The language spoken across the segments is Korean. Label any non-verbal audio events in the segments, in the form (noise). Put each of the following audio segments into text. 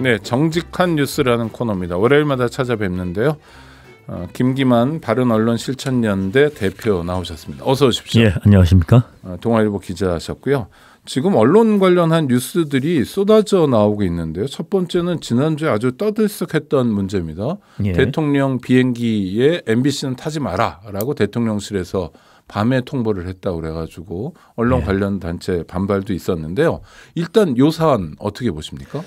네, 정직한 뉴스라는 코너입니다. 월요일마다 찾아뵙는데요. 어, 김기만 바른 언론 실천연대 대표 나오셨습니다. 어서 오십시오. 예, 안녕하십니까? 어, 동아일보 기자하셨고요. 지금 언론 관련한 뉴스들이 쏟아져 나오고 있는데요. 첫 번째는 지난주에 아주 떠들썩했던 문제입니다. 예. 대통령 비행기에 MBC는 타지 마라라고 대통령실에서 밤에 통보를 했다고 그래가지고 언론 예. 관련 단체 반발도 있었는데요. 일단 요 사안 어떻게 보십니까?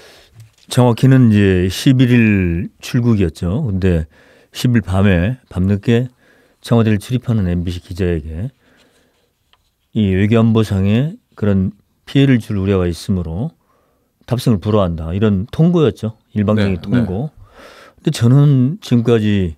정확히는 이제 11일 출국이었죠. 근데 10일 밤에 밤늦게 청와대를 출입하는 MBC 기자에게 이 외교안보상에 그런 피해를 줄 우려가 있으므로 탑승을 불허한다. 이런 통고였죠. 일방적인 네, 네. 통고. 네. 근데 저는 지금까지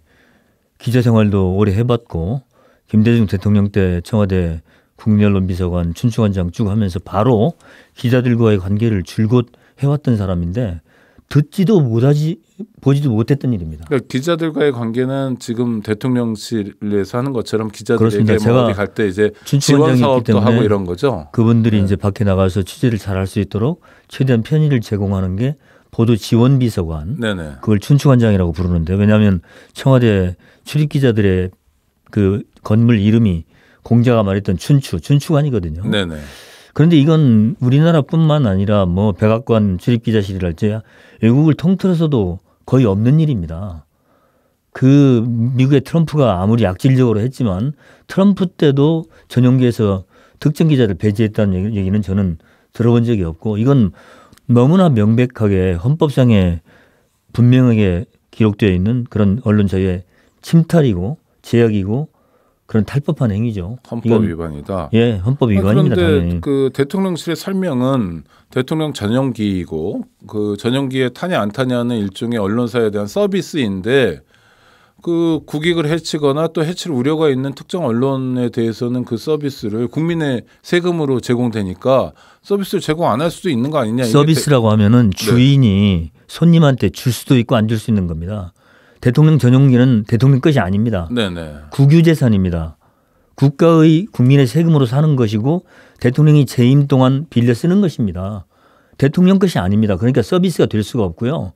기자 생활도 오래 해봤고 김대중 대통령 때 청와대 국립언론비서관 춘추관장 쭉 하면서 바로 기자들과의 관계를 줄곧 해왔던 사람인데 듣지도 못하지 보지도 못했던 일입니다. 그러니까 기자들과의 관계는 지금 대통령실에서 하는 것처럼 기자들에게 뭐 갈때 이제 지원 사업도 하고 이런 거죠. 그분들이 네. 이제 밖에 나가서 취재를 잘 할 수 있도록 최대한 편의를 제공하는 게 보도 지원 비서관, 네네. 그걸 춘추관장이라고 부르는데 왜냐하면 청와대 출입 기자들의 그 건물 이름이 공자가 말했던 춘추, 춘추관이거든요. 네네. 그런데 이건 우리나라뿐만 아니라 뭐 백악관 출입기자실이랄지 외국을 통틀어서도 거의 없는 일입니다. 그 미국의 트럼프가 아무리 약질적으로 했지만 트럼프 때도 전용기에서 특정 기자를 배제했다는 얘기는 저는 들어본 적이 없고 이건 너무나 명백하게 헌법상에 분명하게 기록되어 있는 그런 언론 자유의 침탈이고 제약이고 그런 탈법한 행위죠. 헌법 위반이다. 예, 헌법 아, 위반입니다. 그런데 당연히. 그 대통령실의 설명은 대통령 전용기이고 그 전용기에 타냐 안 타냐는 일종의 언론사에 대한 서비스인데 그 국익을 해치거나 또 해칠 우려가 있는 특정 언론에 대해서는 그 서비스를 국민의 세금으로 제공되니까 서비스를 제공 안 할 수도 있는 거 아니냐. 서비스라고 하면은 네. 주인이 네. 손님한테 줄 수도 있고 안 줄 수 있는 겁니다. 대통령 전용기는 대통령 것이 아닙니다. 네네. 네. 국유재산입니다. 국가의 국민의 세금으로 사는 것이고 대통령이 재임 동안 빌려 쓰는 것입니다. 대통령 것이 아닙니다. 그러니까 서비스가 될 수가 없고요.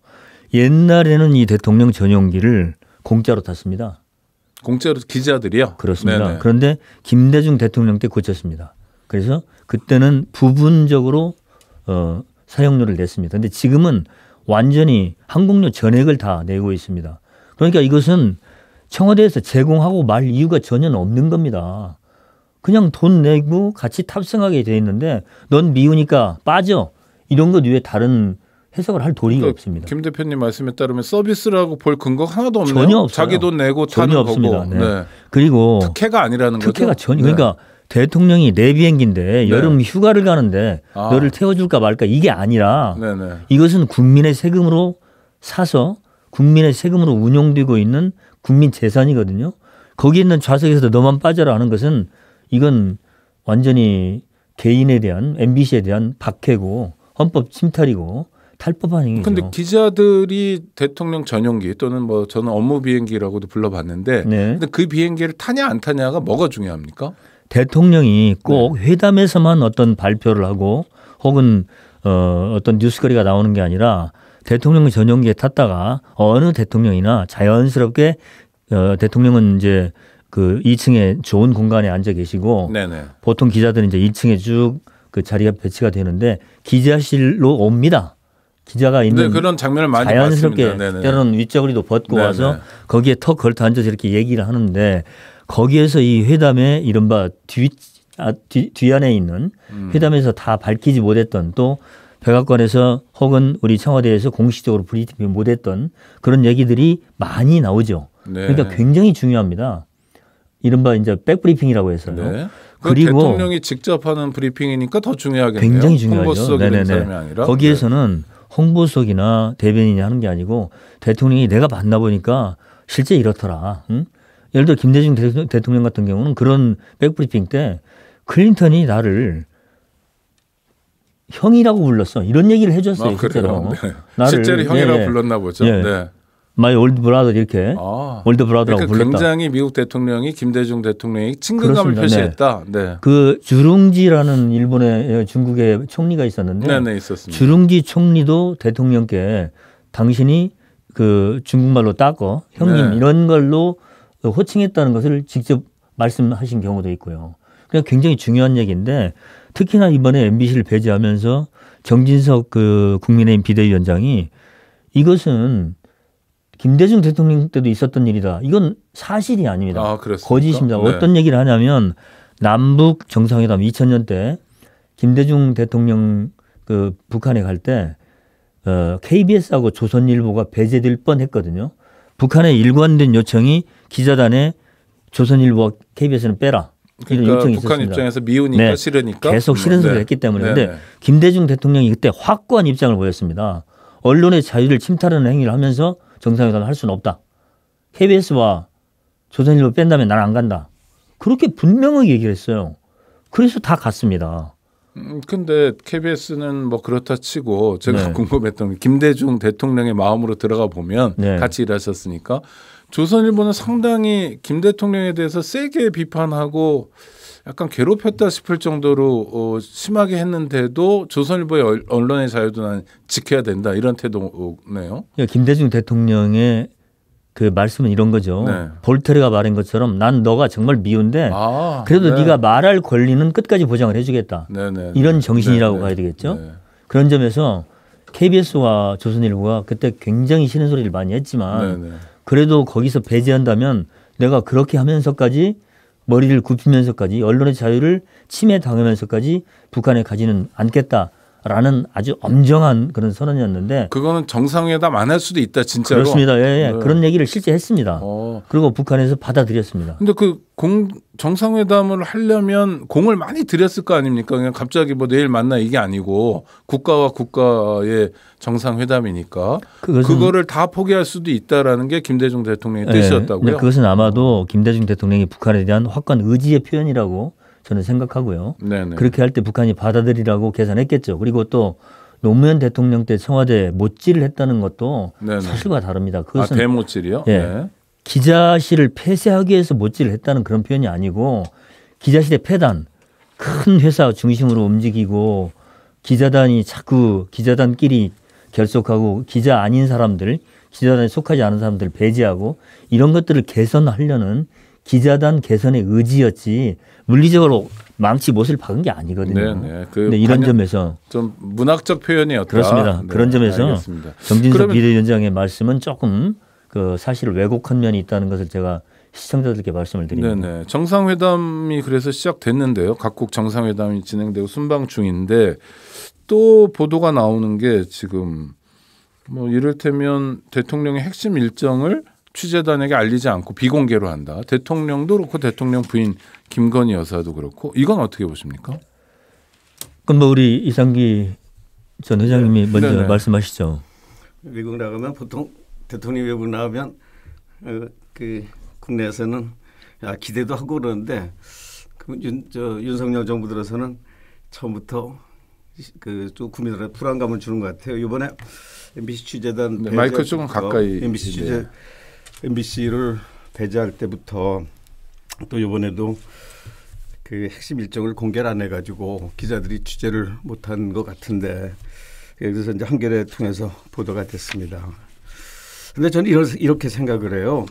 옛날에는 이 대통령 전용기를 공짜로 탔습니다. 공짜로 기자들이요? 그렇습니다. 네네. 네. 그런데 김대중 대통령 때 고쳤습니다. 그래서 그때는 부분적으로 어, 사용료를 냈습니다. 근데 지금은 완전히 항공료 전액을 다 내고 있습니다. 그러니까 이것은 청와대에서 제공하고 말 이유가 전혀 없는 겁니다. 그냥 돈 내고 같이 탑승하게 돼 있는데 넌 미우니까 빠져 이런 것 외에 다른 해석을 할 도리가 그러니까 없습니다. 김 대표님 말씀에 따르면 서비스라고 볼 근거 하나도 없네요. 전혀 없어요. 자기 돈 내고 전혀 없습니다. 네. 네. 그리고 특혜가 아니라는 특혜가 거죠. 특혜가 전혀 네. 그러니까 대통령이 내 비행기인데 네. 여름 휴가를 가는데 아. 너를 태워줄까 말까 이게 아니라 네, 네. 이것은 국민의 세금으로 사서 국민의 세금으로 운용되고 있는 국민 재산이거든요. 거기 있는 좌석에서도 너만 빠져라 하는 것은 이건 완전히 개인에 대한 MBC에 대한 박해고 헌법 침탈이고 탈법한 행위죠. 근데 기자들이 대통령 전용기 또는 뭐 저는 업무 비행기라고도 불러봤는데 네. 근데 그 비행기를 타냐 안 타냐가 뭐가 중요합니까? 대통령이 꼭 네. 회담에서만 어떤 발표를 하고 혹은 어, 어떤 뉴스거리가 나오는 게 아니라 대통령 전용기에 탔다가 어느 대통령이나 자연스럽게 어, 대통령은 이제 그 2층에 좋은 공간에 앉아 계시고 네네. 보통 기자들은 이제 2층에 쭉 그 자리가 배치가 되는데 기자실로 옵니다. 기자가 네, 있는 네, 그런 장면을 많이 자연스럽게 때로는 윗자구리도 벗고 네네. 와서 거기에 턱 걸터 앉아서 이렇게 얘기를 하는데 거기에서 이회담에 이른바 뒤, 아, 뒤, 뒤안에 있는 음. 회담에서 다 밝히지 못했던 또 백악관에서 혹은 우리 청와대에서 공식적으로 브리핑 못했던 그런 얘기들이 많이 나오죠. 네. 그러니까 굉장히 중요합니다. 이른바 이제 백브리핑이라고 해서요. 네. 그 그리고 대통령이 직접 하는 브리핑이니까 더 중요하겠네요. 굉장히 중요하죠. 네네네. 거기에서는 홍보석이나 대변인이 하는 게 아니고 대통령이 내가 만나 보니까 실제 이렇더라. 응? 예를 들어 김대중 대통령 같은 경우는 그런 백브리핑 때 클린턴이 나를 형이라고 불렀어. 이런 얘기를 해줬어요. 아, 실제로. 네. 나를, 실제로 형이라고 네. 불렀나 보죠. 예. 네. 네. 마이 올드 브라더 이렇게 아, 올드 브라더라고 그러니까 불렀다. 굉장히 미국 대통령이 김대중 대통령이 친근감을 그렇습니다. 표시했다. 네. 네. 그 주룽지라는 일본의 중국의 총리가 있었는데 네네, 네, 있었습니다. 주룽지 총리도 대통령께 당신이 그 중국말로 따고 형님 네. 이런 걸로 호칭했다는 것을 직접 말씀하신 경우도 있고요. 그러니까 굉장히 중요한 얘기인데 특히나 이번에 MBC를 배제하면서 정진석 그 국민의힘 비대위원장이 이것은 김대중 대통령 때도 있었던 일이다. 이건 사실이 아닙니다. 아, 거짓입니다. 네. 어떤 얘기를 하냐면 남북 정상회담 2000년 때 김대중 대통령 그 북한에 갈 때 어, KBS하고 조선일보가 배제될 뻔했거든요. 북한의 일관된 요청이 기자단에 조선일보와 KBS는 빼라. 그러니까 북한 있었습니다. 입장에서 미우니까 네. 싫으니까 계속 싫은 소리를 네. 했기 때문에 그런데 네. 김대중 대통령이 그때 확고한 입장을 보였습니다. 언론의 자유를 침탈하는 행위를 하면서 정상회담을 할 수는 없다. KBS와 조선일보 뺀다면 난 안 간다. 그렇게 분명하게 얘기를 했어요. 그래서 다 갔습니다. 음, 근데 KBS는 뭐 그렇다 치고 제가 네. 궁금했던 김대중 대통령의 마음으로 들어가 보면 네. 같이 일하셨으니까 조선일보는 상당히 김 대통령에 대해서 세게 비판하고 약간 괴롭혔다 싶을 정도로 어, 심하게 했는데도 조선일보의 언론의 자유도 난 지켜야 된다 이런 태도네요. 예, 김대중 대통령의 그 말씀은 이런 거죠. 네. 볼테르가 말한 것처럼 난 너가 정말 미운데 아, 그래도 네. 가 말할 권리는 끝까지 보장을 해주겠다. 네네, 네, 네. 이런 네, 정신이라고 네네. 가야 되겠죠. 네 그런 점에서 KBS와 조선일보가 그때 굉장히 싫은 소리를 많이 했지만 그래도 거기서 배제한다면 내가 그렇게 하면서까지 머리를 굽히면서까지 언론의 자유를 침해당하면서까지 북한에 가지는 않겠다. 라는 아주 엄정한 그런 선언이었는데 그거는 정상회담 안 할 수도 있다 진짜로 그렇습니다. 예, 예. 네. 그런 얘기를 실제 했습니다. 어. 그리고 북한에서 받아들였습니다. 근데 그 공 정상회담을 하려면 공을 많이 들였을 거 아닙니까? 그냥 갑자기 뭐 내일 만나 이게 아니고 국가와 국가의 정상회담이니까 그거를다 포기할 수도 있다라는 게 김대중 대통령의 예. 뜻이었다고요. 네. 그것은 아마도 김대중 대통령이 북한에 대한 확고한 의지의 표현이라고 저는 생각하고요. 네네. 그렇게 할 때 북한이 받아들이라고 계산했겠죠. 그리고 또 노무현 대통령 때 청와대 못질을 했다는 것도 네네. 사실과 다릅니다. 아, 그것은 아, 대못질이요? 예. 네. 기자실을 폐쇄하기 위해서 못질을 했다는 그런 표현이 아니고 기자실의 폐단 큰 회사 중심으로 움직이고 기자단이 자꾸 기자단끼리 결속하고 기자 아닌 사람들 기자단에 속하지 않은 사람들 배제하고 이런 것들을 개선하려는 기자단 개선의 의지였지 물리적으로 망치 못을 박은 게 아니거든요. 네, 네. 그 근데 이런 점에서 좀 문학적 표현이었다. 그렇습니다. 네, 그런 점에서 알겠습니다. 정진석 비대위원장의 말씀은 조금 그 사실을 왜곡한 면이 있다는 것을 제가 시청자들께 말씀을 드립니다. 네네. 네. 정상회담이 그래서 시작됐는데요. 각국 정상회담이 진행되고 순방 중인데 또 보도가 나오는 게 지금 뭐 이를테면 대통령의 핵심 일정을 취재단에게 알리지 않고 비공개로 한다. 대통령도 그렇고 대통령 부인 김건희 여사도 그렇고 이건 어떻게 보십니까? 그럼 뭐 우리 이상기 전 회장님이 네. 먼저 네네. 말씀하시죠. 미국 나가면 보통 대통령 외국 나가면 어, 그 국내에서는 야, 기대도 하고 그러는데 그 윤, 저, 윤석열 정부 들어서는 처음부터 그좀 국민들한테 불안감을 주는 것 같아요. 이번에 MBC 취재단 네, 마이크 조금 가까이 MBC 취재 네. MBC를 배제할 때부터 또 이번에도 그 핵심 일정을 공개를 안 해가지고 기자들이 취재를 못한 것 같은데 그래서 이제 한겨레 통해서 보도가 됐습니다. 근데 저는 이런, 이렇게 생각을 해요.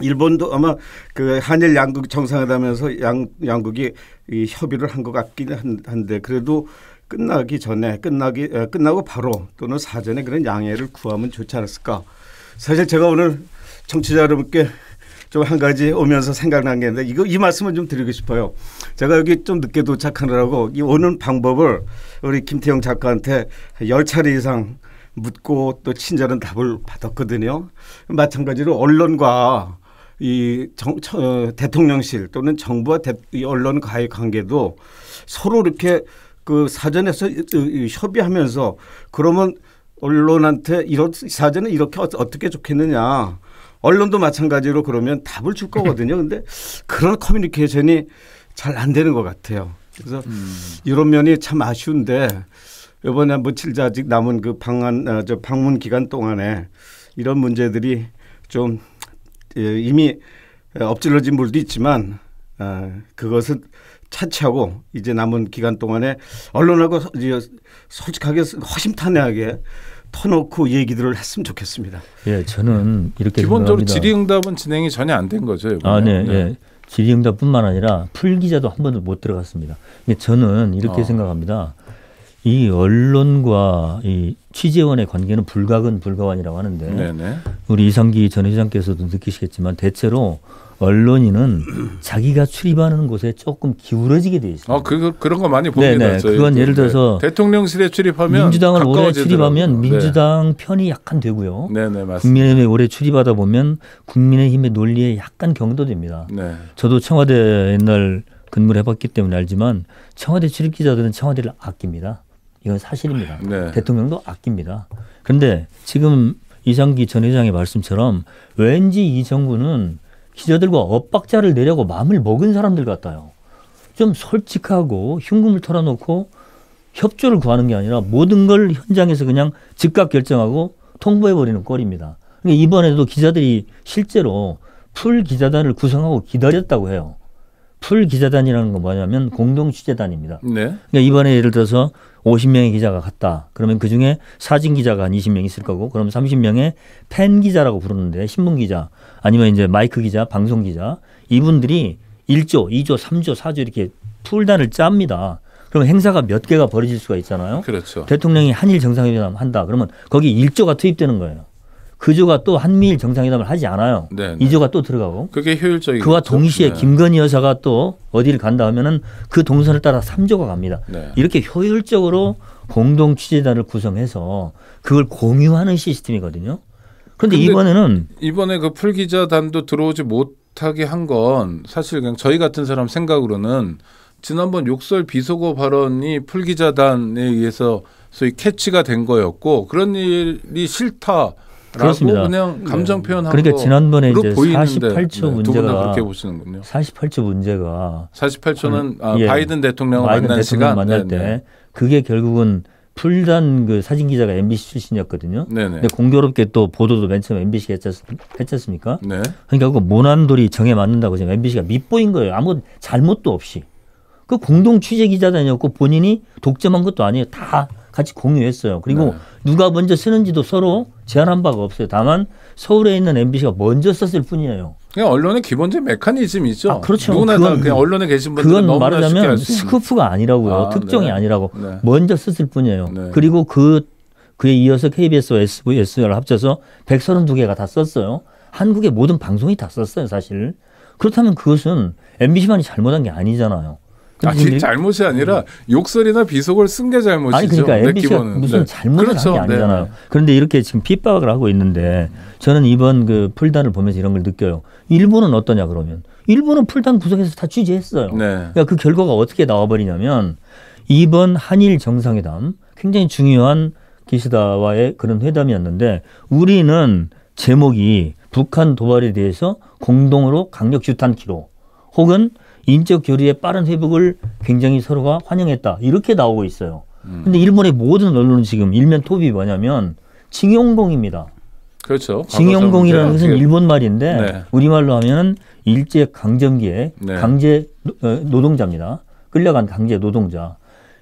일본도 아마 그 한일 양국 정상회담에서 양 양국이 이 협의를 한 것 같긴 한데 그래도 끝나기 전에 끝나기 끝나고 바로 또는 사전에 그런 양해를 구하면 좋지 않았을까. 사실 제가 오늘 청취자 여러분께 좀 한 가지 오면서 생각난 게 있는데 이거 이 말씀을 좀 드리고 싶어요. 제가 여기 좀 늦게 도착하느라고 이 오는 방법을 우리 김태영 작가한테 열 차례 이상 묻고 또 친절한 답을 받았거든요. 마찬가지로 언론과 이 정, 어, 대통령실 또는 정부와 대, 언론과의 관계도 서로 이렇게 그 사전에서 협의하면서 그러면 언론한테 이런 사전에 이렇게 어, 어떻게 좋겠느냐 언론도 마찬가지로 그러면 답을 줄 거거든요. (laughs) 근데 그런 커뮤니케이션이 잘 안 되는 것 같아요. 그래서 음. 이런 면이 참 아쉬운데 이번에 며칠자 아직 남은 그 방한 어, 아, 저 방문 기간 동안에 이런 문제들이 좀 예, 이미 엎질러진 물도 있지만 어, 그것은 차치하고 이제 남은 기간 동안에 언론하고 솔직하게 허심탄회하게 퍼놓고 얘기들을 했으면 좋겠습니다. 예, 저는 이렇게 기본적으로 질의응답은 진행이 전혀 안 된 거죠. 이번에. 아, 네, 네. 예. 질의응답뿐만 아니라 풀 기자도 한 번도 못 들어갔습니다. 저는 이렇게 어. 생각합니다. 이 언론과 이 취재원의 관계는 불가근 불가완이라고 하는데 네네. 우리 이상기 전 회장께서도 느끼시겠지만 대체로 언론인은 자기가 출입하는 곳에 조금 기울어지게 돼 있어요. 아, 그, 그 그런 거 많이 보게 네네. 그건 예를 들어서 네. 대통령실에 출입하면 민주당을 오래 출입하면 네. 민주당 네. 편이 약간 되고요. 네네 국민의힘에 오래 출입하다 보면 국민의힘의 논리에 약간 경도됩니다. 네. 저도 청와대 옛날 근무를 해봤기 때문에 알지만 청와대 출입 기자들은 청와대를 아낍니다. 이건 사실입니다. 네. 대통령도 아낍니다. 그런데 지금 이상기 전 회장의 말씀처럼 왠지 이 정부는 기자들과 엇박자를 내려고 마음을 먹은 사람들 같아요. 좀 솔직하고 흉금을 털어놓고 협조를 구하는 게 아니라 모든 걸 현장에서 그냥 즉각 결정하고 통보해버리는 꼴입니다. 그러니까 이번에도 기자들이 실제로 풀 기자단을 구성하고 기다렸다고 해요. 풀 기자단이라는 건 뭐냐면 공동 취재단입니다. 네. 그러니까 이번에 예를 들어서 50명의 기자가 갔다. 그러면 그 중에 사진 기자가 한 20명 있을 거고, 그럼 30명의 팬 기자라고 부르는데 신문 기자 아니면 이제 마이크 기자, 방송 기자 이분들이 1조, 2조, 3조, 4조 이렇게 풀단을 짭니다. 그럼 행사가 몇 개가 벌어질 수가 있잖아요. 그렇죠. 대통령이 한일 정상회담 한다. 그러면 거기 1조가 투입되는 거예요. 그조가 또 한미일 정상회담을 하지 않아요. 네네. 네. 이조가 또 들어가고. 그게 효율적인. 그와 동시에 네. 김건희 여사가 또 어디를 간다 하면은 그 동선을 따라 삼조가 갑니다. 네. 이렇게 효율적으로 공동 취재단을 구성해서 그걸 공유하는 시스템이거든요. 그런데 이번에는 이번에 그 풀기자단도 들어오지 못하게 한 건 사실 그냥 저희 같은 사람 생각으로는 지난번 욕설 비속어 발언이 풀기자단에 의해서 소위 캐치가 된 거였고 그런 일이 싫다. 그렇습니다. 그냥 네. 감정 표현하고 그러니까 지난번에 이제 48초 네, 문제가 48초 문제가 48초는 아, 예, 바이든 대통령 만난 시간 만날 네, 네. 때 네네. 그게 결국은 풀단 그 사진 기자가 MBC 출신이었거든요. 네네. 근데 공교롭게 또 보도도 맨 처음 MBC가 했었, 했잖습니까? 네. 그러니까 그 모난돌이 정에 맞는다고 지금 MBC가 밑보인 거예요. 아무 잘못도 없이. 그 공동 취재 기자단이었고 본인이 독점한 것도 아니에요. 다 같이 공유했어요. 그리고 네. 누가 먼저 쓰는지도 서로 제한한 바가 없어요. 다만 서울에 있는 MBC가 먼저 썼을 뿐이에요. 그냥 언론의 기본적인 메커니즘이죠. 아, 그렇죠. 누구나 그건, 그냥 언론에 계신 분들 그건 말하자면 스쿠프가 아니라고요. 아, 특정이 네. 아니라고 네. 먼저 썼을 뿐이에요. 네. 그리고 그 그에 이어서 KBS와 SBS를 합쳐서 132개가 다 썼어요. 한국의 모든 방송이 다 썼어요, 사실. 그렇다면 그것은 MBC만이 잘못한 게 아니잖아요. 아니 잘못이 아니라 음. 욕설이나 비속을 쓴 게 잘못이죠. 아니 그러니까 MBC가 무슨 네. 잘못을 그렇죠. 한게 아니잖아요. 네, 네. 그런데 이렇게 지금 핍박을 하고 있는데 저는 이번 그 풀단을 보면서 이런 걸 느껴요. 일본은 어떠냐 그러면 일본은 풀단 구석에서 다 취재했어요. 네. 그러니까 그 결과가 어떻게 나와버리냐면 이번 한일 정상회담 굉장히 중요한 기시다와의 그런 회담이었는데 우리는 제목이 북한 도발에 대해서 공동으로 강력 규탄키로 혹은 인적 교류의 빠른 회복을 굉장히 서로가 환영했다. 이렇게 나오고 있어요. 음. 근데 일본의 모든 언론은 지금 일면 톱이 뭐냐면 징용공입니다. 그렇죠. 징용공이라는 것은 일본 말인데 네. 우리말로 하면 일제 강점기에 네. 강제 어, 노동자입니다. 끌려간 강제 노동자.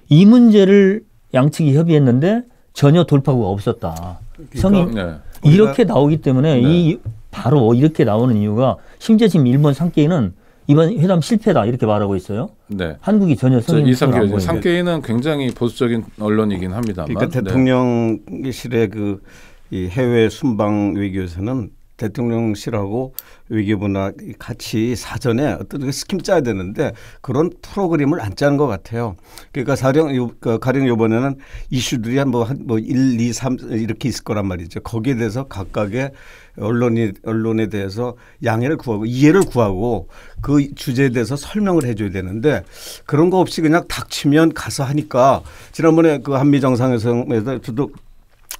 이 문제를 양측이 협의했는데 전혀 돌파구가 없었다. 그러니까 성인 네. 이렇게 나오기 때문에 네. 이 바로 이렇게 나오는 이유가 심지어 지금 일본 상계인은 이번 회담 실패다 이렇게 말하고 있어요. 네. 한국이 전혀 성의 상안상계인 굉장히 보수적인 언론이긴 합니다만. 그러니까 네. 대통령실의 그 해외 순방 외교에서는 대통령실하고 외교부나 같이 사전에 어떤 그 스 k 짜야 되는데 그런 프로그램을 안 짜는 것 같아요. 그러니까 사령 그 가령 요번에는 이슈들이 한뭐한뭐 1, 2, 3 이렇게 있을 거란 말이죠. 거기에 대해서 각각의 언론이 언론에 대해서 양해를 구하고 이해를 구하고 그 주제에 대해서 설명을 해줘야 되는데 그런 거 없이 그냥 닥치면 가서 하니까 지난번에 그 한미 정상에서 저도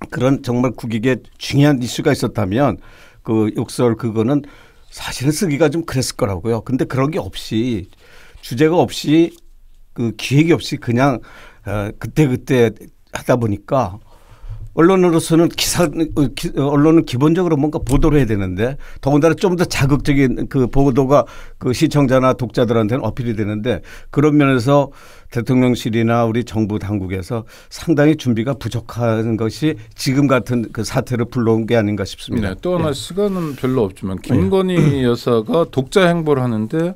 그런 정말 국익에 중요한 이슈가 있었다면 그 욕설 그거는 사실은 쓰기가 좀 그랬을 거라고요. 근데 그런 게 없이 주제가 없이 그 기획이 없이 그냥 어, 그때 그때 하다 보니까 언론으로서는 기사 어, 어, 언론은 기본적으로 뭔가 보도를 해야 되는데 더군다나 좀 더 자극적인 그 보도가 그 시청자나 독자들한테는 어필이 되는데 그런 면에서 대통령실이나 우리 정부 당국에서 상당히 준비가 부족한 것이 지금 같은 그 사태를 불러온 게 아닌가 싶습니다. 네, 또 하나 예. 시간은 별로 없지만 예. 김건희 여사가 독자 행보를 하는데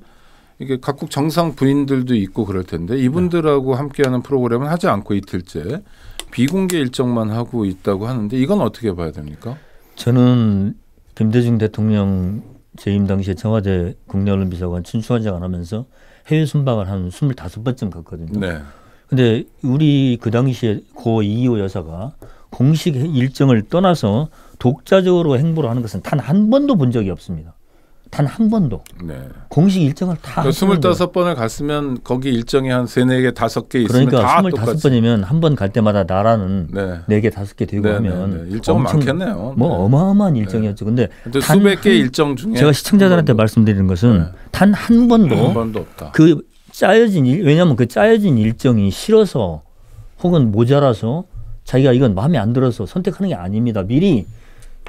이게 각국 정상 부인들도 있고 그럴 텐데 이분들하고 네. 함께하는 프로그램은 하지 않고 이틀째 비공개 일정만 하고 있다고 하는데 이건 어떻게 봐야 됩니까? 저는 김대중 대통령 재임 당시에 청와대 국내 언론 비서관 친추원장을 하면서 해외 순방을 한 25번쯤 갔거든요. 네. 근데 우리 그 당시에 고 이호 여사가 공식 일정을 떠나서 독자적으로 행보를 하는 것은 단 한 번도 본 적이 없습니다. 단한 번도 네. 공식 일정을 다 그러니까 스물다섯 번을 갔으면 거기 일정이 한 세네 개다개 있으면 그러니까 스물다섯 번이면 한 번 갈 때마다 나라는 네개 네 다개 되고 네, 네, 하면 일정 많겠네요. 뭐 어마어마한 일정이었죠. 근데 수백 개 일정 중에 제가 시청자들한테 말씀드리는 것은 단 한 번도 한 번도 없다. 그 짜여진 일 왜냐하면 그 짜여진 일정이 싫어서 혹은 모자라서 자기가 이건 마음에 안 들어서 선택하는 게 아닙니다. 미리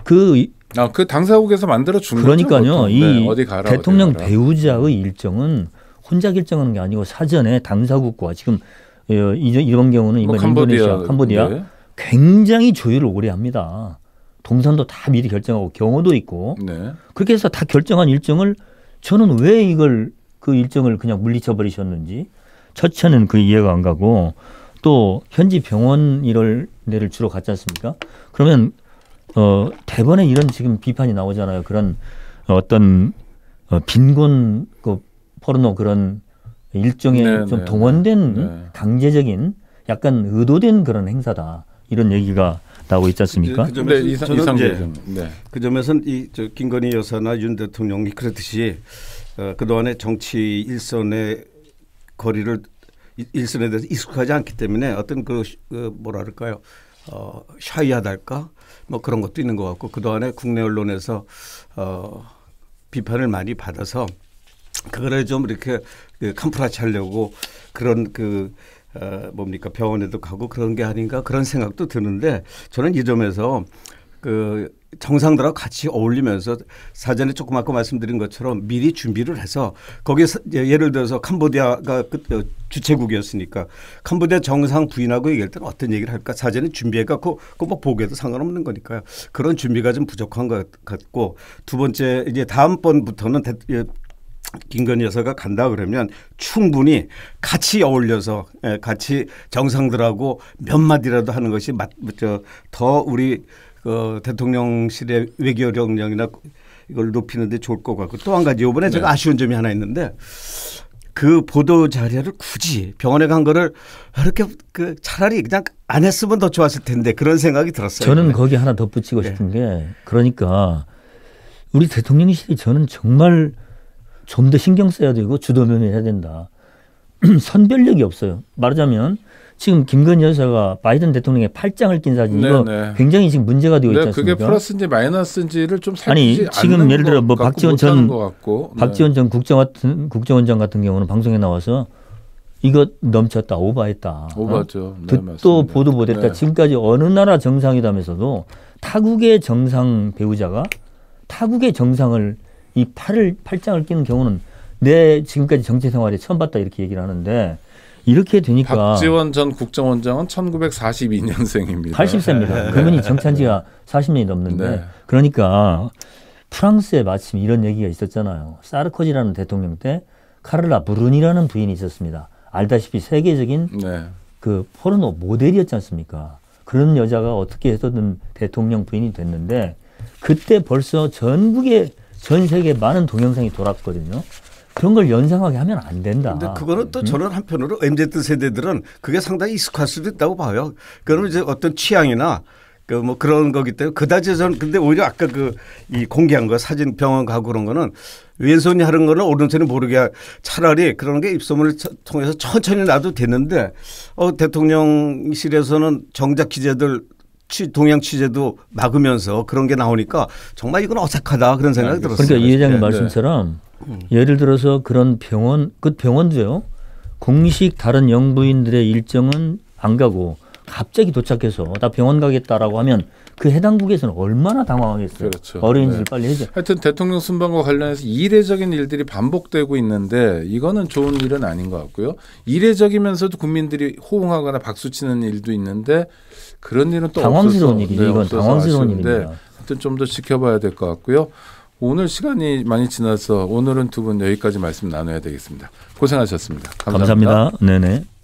그 아, 그 당사국에서 만들어 준 그러니까요. 이 네, 가라, 대통령 배우자의 일정은 혼자 결정하는 게 아니고 사전에 당사국과 지금 어, 이런 경우는 이번 뭐 캄보디아, 인도네시아, 캄보디아 네. 굉장히 조율을 오래 합니다. 동선도 다 미리 결정하고 경호도 있고 네. 그렇게 해서 다 결정한 일정을 저는 왜 이걸 그 일정을 그냥 물리쳐 버리셨는지 첫째는 그 이해가 안 가고 또 현지 병원 일을 내를 주로 갔지 않습니까? 그러면 어, 대번에 이런 지금 비판이 나오잖아요. 그런 어떤 어, 빈곤 그 포르노 그런 일종의 네, 좀 네, 동원된 네. 네. 강제적인 약간 의도된 그런 행사다. 이런 얘기가 나오고 있지 않습니까? 그, 그 점에서, 네, 이상, 저는 이제 네. 네. 그 점에서는 이저 김건희 여사나 윤 대통령이 그랬듯이 어, 그동안의 정치 일선의 거리를 일선에 대해서 익숙하지 않기 때문에 어떤 그, 그 뭐랄까요 어, 샤이하달까 뭐 그런 것도 있는 것 같고 그동안에 국내 언론에서 어, 비판을 많이 받아서 그거를 좀 이렇게 그 캄프라치 하려고 그런 그 어, 뭡니까 병원에도 가고 그런 게 아닌가 그런 생각도 드는데 저는 이 점에서 그 정상들하고 같이 어울리면서 사전에 조금 아까 말씀드린 것처럼 미리 준비를 해서 거기에 예, 예를 들어서 캄보디아가 그 주최국이었으니까 캄보디아 정상 부인하고 얘기할 때는 어떤 얘기를 할까 사전에 준비해갖고 그뭐 보기에도 상관없는 거니까요. 그런 준비가 좀 부족한 것 같고 두 번째 이제 다음번부터는 대, 예, 김건희 여사가 간다 그러면 충분히 같이 어울려서 예, 같이 정상들하고 몇 마디라도 하는 것이 맞, 저, 더 우리 그 대통령실의 외교력령이나 이걸 높이는데 좋을 것 같고 또 한 가지 이번에 네. 제가 아쉬운 점이 하나 있는데 그 보도 자료를 굳이 병원에 간 거를 이렇게 그 차라리 그냥 안 했으면 더 좋았을 텐데 그런 생각이 들었어요. 저는 이번에. 거기 하나 덧붙이고 네. 싶은 네. 게 그러니까 우리 대통령실이 저는 정말 좀 더 신경 써야 되고 주도면밀해야 된다. (clears throat) 선별력이 없어요. 말하자면 지금 김건희 여사가 바이든 대통령의 팔짱을 낀 사진 이거 네, 네. 굉장히 지금 문제가 되고 있지 네, 않습니까? 그게 플러스인지 마이너스인지를 좀 아니 지금 예를 들어 뭐 박지원 전 네. 박지원 전 국정 같은 국정원장 같은 경우는 방송에 나와서 이거 넘쳤다 오바했다 어? 오버죠 네, 듣도 네, 보도 못했다 네. 지금까지 어느 나라 정상이담에서도 타국의 정상 배우자가 타국의 정상을 이 팔을 팔짱을 끼는 경우는 내 지금까지 정치 생활에 처음 봤다 이렇게 얘기를 하는데 이렇게 되니까 박지원 전 국정원장은 1942년생입니다. 80세입니다. 그분이 정찬 지가 40년이 넘는데 네. 그러니까 프랑스에 마침 이런 얘기가 있었잖아요. 사르코지라는 대통령 때 카를라 브룬이라는 부인이 있었습니다. 알다시피 세계적인 네. 그 포르노 모델이었지 않습니까? 그런 여자가 어떻게 해서든 대통령 부인이 됐는데 그때 벌써 전국에 전 세계 많은 동영상이 돌았거든요. 그런 걸 연상하게 하면 안 된다. 근데 그거는 또 저는 한편으로 MZ 세대들은 그게 상당히 익숙할 수도 있다고 봐요. 그러면 이제 어떤 취향이나 그 뭐 그런 거기 때문에 그다지 저는 근데 오히려 아까 그 이 공개한 거 사진 병원 가고 그런 거는 왼손이 하는 거는 오른손이 모르게 차라리 그런 게 입소문을 통해서 천천히 놔도 되는데 어 대통령실에서는 정작 기자들 취, 동양 취재도 막으면서 그런 게 나오니까 정말 이건 어색하다 그런 생각이 들었어요. 그러니까 이 회장님 네. 말씀처럼 예를 들어서 그런 병원, 그 병원도요. 공식 다른 영부인들의 일정은 안 가고 갑자기 도착해서 나 병원 가겠다라고 하면 그 해당국에서는 얼마나 당황하겠어요. 그렇죠. 어린이들 네. 빨리 해줘. 하여튼 대통령 순방과 관련해서 이례적인 일들이 반복되고 있는데 이거는 좋은 일은 아닌 것 같고요. 이례적이면서도 국민들이 호응하거나 박수치는 일도 있는데 그런 일은 또 당황스러운 일이 네, 이건 당황스러운 일인데 하여튼 좀 더 지켜봐야 될 것 같고요. 오늘 시간이 많이 지나서 오늘은 두 분 여기까지 말씀 나눠야 되겠습니다. 고생하셨습니다. 감사합니다. 감사합니다. 네네.